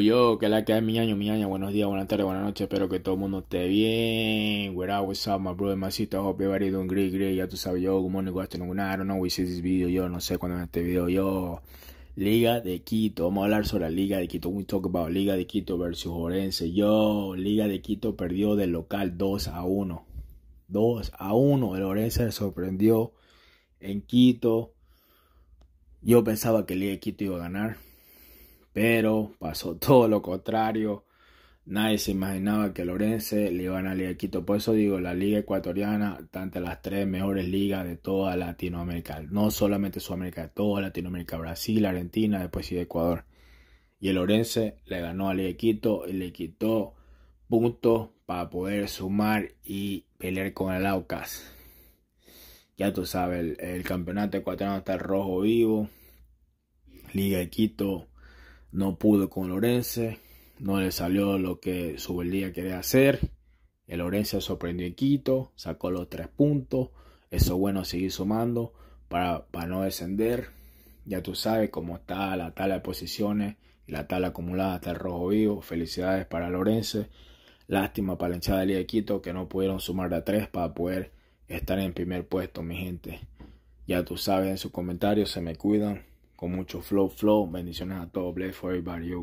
Yo, que la que es mi año, mi año, buenos días, buenas tardes, buenas noches, espero que todo el mundo esté bien. Where up, what's up, my brother, my sister, hope everybody doing great, great, ya tú sabes, yo, como morning, good afternoon, I don't know, video, yo, no sé cuándo es este video, yo. Liga de Quito, vamos a hablar sobre la Liga de Quito, we talk about Liga de Quito versus Orense, yo, Liga de Quito perdió del local 2 a 1, 2 a 1, el Orense sorprendió en Quito, yo pensaba que Liga de Quito iba a ganar pero pasó todo lo contrario. Nadie se imaginaba que el Orense le iban a Liga Quito. Por eso digo, la Liga Ecuatoriana está entre las tres mejores ligas de toda Latinoamérica. No solamente Sudamérica, toda Latinoamérica. Brasil, Argentina, después sí Ecuador. Y el Orense le ganó a Liga Quito y le quitó puntos para poder sumar y pelear con el Aucas. Ya tú sabes, el, el campeonato ecuatoriano está rojo vivo. Liga de Quito no pudo con Lorense, no le salió lo que su día quería hacer. El Orense sorprendió a Quito, sacó los tres puntos. Eso bueno seguir sumando para, para, no descender. Ya tú sabes cómo está la tabla de posiciones y la tabla acumulada hasta el rojo vivo. Felicidades para Lorense. Lástima para la hinchada de Quito que no pudieron sumar de a tres para poder estar en primer puesto, mi gente. Ya tú sabes en sus comentarios, se me cuidan con mucho flow, flow. Bendiciones a todos. Bless for everybody.